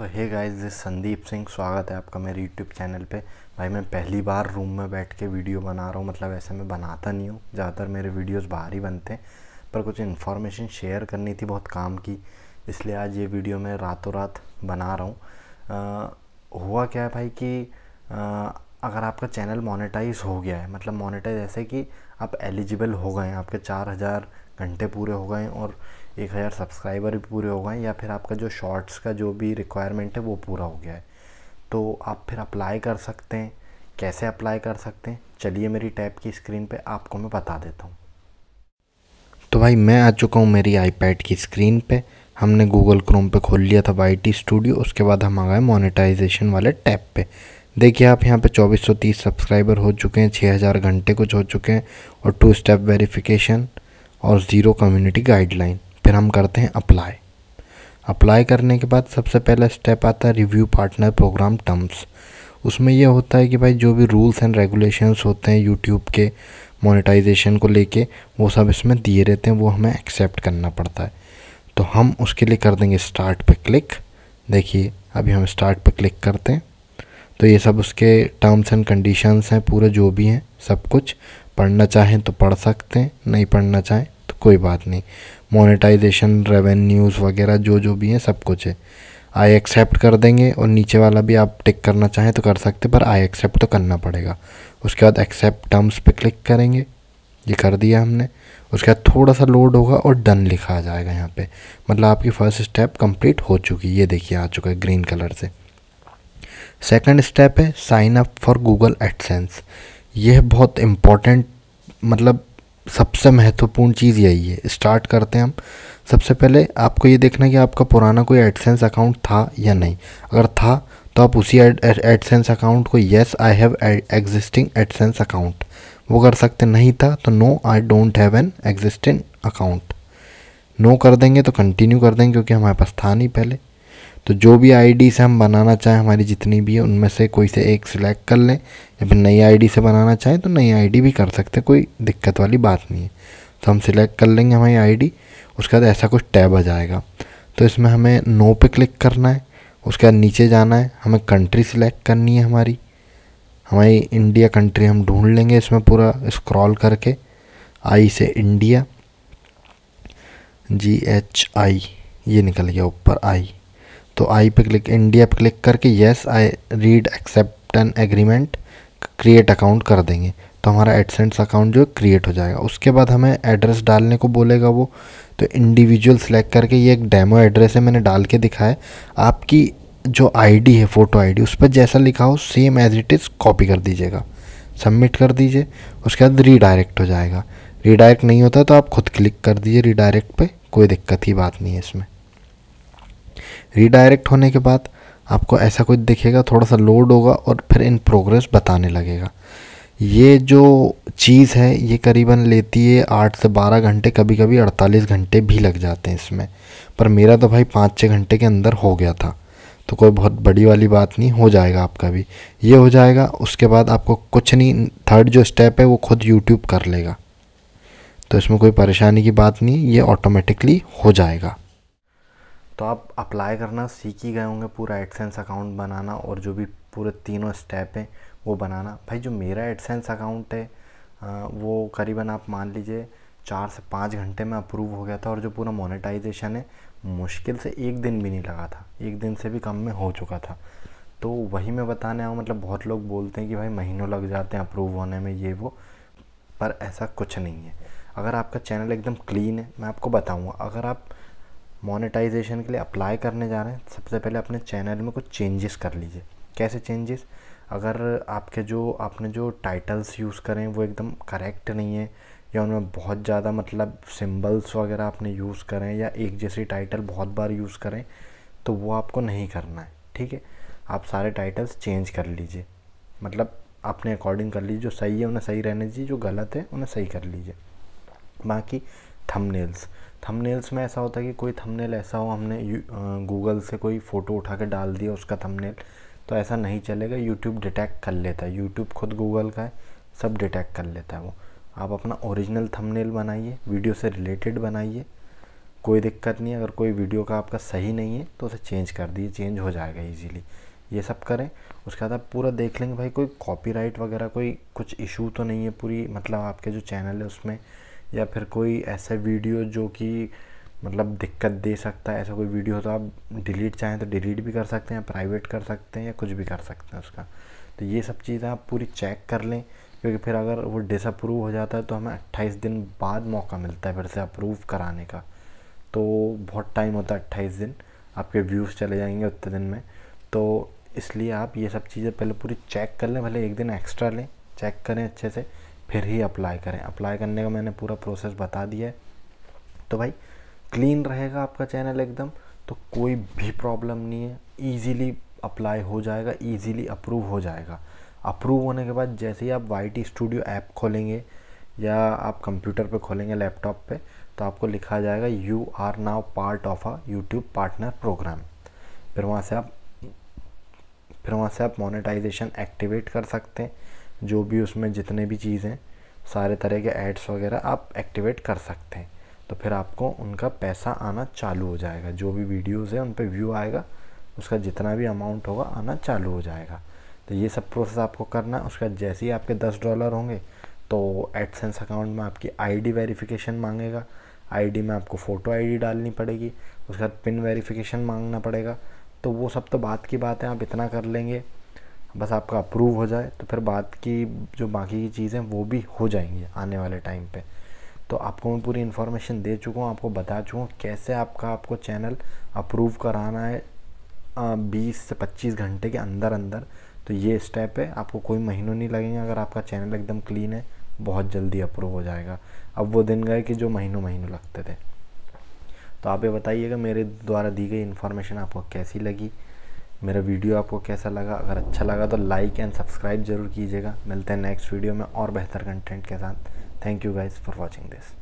सो है guys this Sandeep Singh स्वागत है आपका मेरे यूट्यूब चैनल पे भाई मैं पहली बार रूम में बैठ के वीडियो बना रहा हूँ मतलब ऐसे मैं बनाता नहीं हूँ ज़्यादातर मेरे वीडियोस बाहर ही बनते हैं पर कुछ इन्फॉर्मेशन शेयर करनी थी बहुत काम की इसलिए आज ये वीडियो मैं रातों रात बना रहा हूँ हुआ क्या है भाई कि आ, अगर आपका चैनल मोनिटाइज हो गया है मतलब मोनिटाइज ऐसे कि आप एलिजिबल हो गए हैं आपके चार हज़ार घंटे पूरे हो गए और एक हज़ार सब्सक्राइबर भी पूरे हो गए या फिर आपका जो शॉर्ट्स का जो भी रिक्वायरमेंट है वो पूरा हो गया है तो आप फिर अप्लाई कर सकते हैं कैसे अप्लाई कर सकते हैं चलिए मेरी टैब की स्क्रीन पे आपको मैं बता देता हूँ तो भाई मैं आ चुका हूँ मेरी आईपैड की स्क्रीन पे हमने गूगल क्रोम पे खोल लिया था वाई टी स्टूडियो उसके बाद हम आ गए मोनेटाइजेशन वाले टैब पे देखिए आप यहाँ पे 2430 सब्सक्राइबर हो चुके हैं 6000 घंटे कुछ हो चुके हैं और टू स्टेप वेरिफिकेशन और ज़ीरो कम्युनिटी गाइडलाइन फिर हम करते हैं अप्लाई अप्लाई करने के बाद सबसे पहला स्टेप आता है रिव्यू पार्टनर प्रोग्राम टर्म्स उसमें यह होता है कि भाई जो भी रूल्स एंड रेगुलेशंस होते हैं यूट्यूब के मोनेटाइजेशन को लेके वो सब इसमें दिए रहते हैं वो हमें एक्सेप्ट करना पड़ता है तो हम उसके लिए कर देंगे स्टार्ट पे क्लिक देखिए अभी हम स्टार्ट पे क्लिक करते हैं तो ये सब उसके टर्म्स एंड कंडीशंस हैं पूरे जो भी हैं सब कुछ पढ़ना चाहें तो पढ़ सकते हैं नहीं पढ़ना चाहें कोई बात नहीं मोनेटाइजेशन रेवेन्यूज़ वगैरह जो जो भी हैं सब कुछ है आई एक्सेप्ट कर देंगे और नीचे वाला भी आप टिक करना चाहें तो कर सकते पर आई एक्सेप्ट तो करना पड़ेगा उसके बाद एक्सेप्ट टर्म्स पे क्लिक करेंगे ये कर दिया हमने उसके बाद थोड़ा सा लोड होगा और डन लिखा आ जाएगा यहाँ पे मतलब आपकी फ़र्स्ट स्टेप कंप्लीट हो चुकी ये देखिए आ चुका है ग्रीन कलर से सेकंड स्टेप है sign up for Google AdSense यह बहुत इम्पॉर्टेंट मतलब सबसे महत्वपूर्ण चीज़ यही है स्टार्ट करते हैं हम सबसे पहले आपको ये देखना है कि आपका पुराना कोई एडसेंस अकाउंट था या नहीं अगर था तो आप उसी एडसेंस अकाउंट को yes I have existing AdSense account वो कर सकते नहीं था तो no I don't have an existing account no कर देंगे तो कंटिन्यू कर देंगे क्योंकि हमारे पास था नहीं पहले तो जो भी आईडी से हम बनाना चाहें हमारी जितनी भी है उनमें से कोई से एक सिलेक्ट कर लें या फिर नई आईडी से बनाना चाहें तो नई आईडी भी कर सकते कोई दिक्कत वाली बात नहीं है तो हम सिलेक्ट कर लेंगे हमारी आईडी उसके बाद ऐसा कुछ टैब आ जाएगा तो इसमें हमें नो पे क्लिक करना है उसके बाद नीचे जाना है हमें कंट्री सिलेक्ट करनी है हमारी हमारी इंडिया कंट्री हम ढूंढ लेंगे इसमें पूरा स्क्रॉल करके आई से इंडिया जी एच आई ये निकल गया ऊपर आई तो आई पे क्लिक इंडिया पे क्लिक करके yes I read accept an agreement create account कर देंगे तो हमारा एडसेंस अकाउंट जो क्रिएट हो जाएगा उसके बाद हमें एड्रेस डालने को बोलेगा वो तो इंडिविजुअल सेलेक्ट करके ये एक डेमो एड्रेस है मैंने डाल के दिखाया आपकी जो आईडी है फ़ोटो आईडी उस पर जैसा लिखा हो same as it is copy कर दीजिएगा सबमिट कर दीजिए उसके बाद रीडायरेक्ट हो जाएगा रीडायरेक्ट नहीं होता तो आप खुद क्लिक कर दीजिए रीडायरेक्ट पे कोई दिक्कत ही बात नहीं है इसमें रिडायरेक्ट होने के बाद आपको ऐसा कुछ दिखेगा थोड़ा सा लोड होगा और फिर इन प्रोग्रेस बताने लगेगा ये जो चीज़ है ये करीबन लेती है आठ से बारह घंटे कभी कभी अड़तालीस घंटे भी लग जाते हैं इसमें पर मेरा तो भाई पाँच छः घंटे के अंदर हो गया था तो कोई बहुत बड़ी वाली बात नहीं हो जाएगा आपका भी ये हो जाएगा उसके बाद आपको कुछ नहीं थर्ड जो स्टेप है वो खुद यूट्यूब कर लेगा तो इसमें कोई परेशानी की बात नहीं ये ऑटोमेटिकली हो जाएगा तो आप अप्लाई करना सीख ही गए होंगे पूरा एडसेंस अकाउंट बनाना और जो भी पूरे तीनों स्टेप हैं वो बनाना भाई जो मेरा एडसेंस अकाउंट है आ, वो करीबन आप मान लीजिए चार से पाँच घंटे में अप्रूव हो गया था और जो पूरा मोनेटाइजेशन है मुश्किल से एक दिन भी नहीं लगा था एक दिन से भी कम में हो चुका था तो वही मैं बताने आऊँ मतलब बहुत लोग बोलते हैं कि भाई महीनों लग जाते हैं अप्रूव होने में ये वो पर ऐसा कुछ नहीं है अगर आपका चैनल एकदम क्लीन है मैं आपको बताऊँगा अगर आप मोनेटाइजेशन के लिए अप्लाई करने जा रहे हैं सबसे पहले अपने चैनल में कुछ चेंजेस कर लीजिए कैसे चेंजेस अगर आपके जो आपने जो टाइटल्स यूज़ करें वो एकदम करेक्ट नहीं है या उनमें बहुत ज़्यादा मतलब सिंबल्स वगैरह आपने यूज़ करें या एक जैसी टाइटल बहुत बार यूज़ करें तो वो आपको नहीं करना है ठीक है आप सारे टाइटल्स चेंज कर लीजिए मतलब अपने अकॉर्डिंग कर लीजिए जो सही है उन्हें सही रहने दीजिए जो गलत है उन्हें सही कर लीजिए बाकी थंबनेल्स थंबनेल्स में ऐसा होता है कि कोई थंबनेल ऐसा हो हमने गूगल से कोई फ़ोटो उठा के डाल दिया उसका थंबनेल तो ऐसा नहीं चलेगा यूट्यूब डिटेक्ट कर लेता है यूट्यूब खुद गूगल का है सब डिटेक्ट कर लेता है वो आप अपना ओरिजिनल थंबनेल बनाइए वीडियो से रिलेटेड बनाइए कोई दिक्कत नहीं अगर कोई वीडियो का आपका सही नहीं है तो उसे चेंज कर दिए चेंज हो जाएगा इजीली ये सब करें उसके बाद आप पूरा देख लेंगे भाई कोई कॉपीराइट वगैरह कोई कुछ इशू तो नहीं है पूरी मतलब आपके जो चैनल है उसमें या फिर कोई ऐसा वीडियो जो कि मतलब दिक्कत दे सकता है ऐसा कोई वीडियो हो तो आप डिलीट चाहें तो डिलीट भी कर सकते हैं प्राइवेट कर सकते हैं या कुछ भी कर सकते हैं उसका तो ये सब चीज़ें आप पूरी चेक कर लें क्योंकि फिर अगर वो डिसअप्रूव हो जाता है तो हमें अट्ठाईस दिन बाद मौका मिलता है फिर से अप्रूव कराने का तो बहुत टाइम होता है अट्ठाईस दिन आपके व्यूज़ चले जाएंगे उतने दिन में तो इसलिए आप ये सब चीज़ें पहले पूरी चेक कर लें भले एक दिन एक्स्ट्रा लें चेक करें अच्छे से फिर ही अप्लाई करें अप्लाई करने का मैंने पूरा प्रोसेस बता दिया है तो भाई क्लीन रहेगा आपका चैनल एकदम तो कोई भी प्रॉब्लम नहीं है ईजीली अप्लाई हो जाएगा ईजीली अप्रूव हो जाएगा अप्रूव होने के बाद जैसे ही आप वाई स्टूडियो ऐप खोलेंगे या आप कंप्यूटर पे खोलेंगे लैपटॉप पे तो आपको लिखा जाएगा you are now part of a YouTube partner program फिर वहाँ से आप फिर वहाँ से आप मोनेटाइजेशन एक्टिवेट कर सकते हैं जो भी उसमें जितने भी चीज़ हैं सारे तरह के एड्स वगैरह आप एक्टिवेट कर सकते हैं तो फिर आपको उनका पैसा आना चालू हो जाएगा जो भी वीडियोज़ हैं उन पर व्यू आएगा उसका जितना भी अमाउंट होगा आना चालू हो जाएगा तो ये सब प्रोसेस आपको करना है उसका जैसे ही आपके दस डॉलर होंगे तो एडसेंस अकाउंट में आपकी आईडी वेरिफिकेशन मांगेगा आईडी में आपको फ़ोटो आईडी डालनी पड़ेगी उसके बाद पिन वेरिफिकेशन मांगना पड़ेगा तो वो सब तो बात की बात है आप इतना कर लेंगे बस आपका अप्रूव हो जाए तो फिर बात की जो बाकी की चीज़ें वो भी हो जाएंगी आने वाले टाइम पे तो आपको मैं पूरी इन्फॉर्मेशन दे चुका हूँ आपको बता चुका हूँ कैसे आपका आपको चैनल अप्रूव कराना है बीस से पच्चीस घंटे के अंदर अंदर तो ये स्टेप है आपको कोई महीनों नहीं लगेंगे अगर आपका चैनल एकदम क्लीन है बहुत जल्दी अप्रूव हो जाएगा अब वो दिन गए कि जो महीनों महीनों लगते थे तो आप ये बताइएगा मेरे द्वारा दी गई इन्फॉर्मेशन आपको कैसी लगी मेरा वीडियो आपको कैसा लगा अगर अच्छा लगा तो लाइक एंड सब्सक्राइब जरूर कीजिएगा मिलते हैं नेक्स्ट वीडियो में और बेहतर कंटेंट के साथ thank you guys for watching this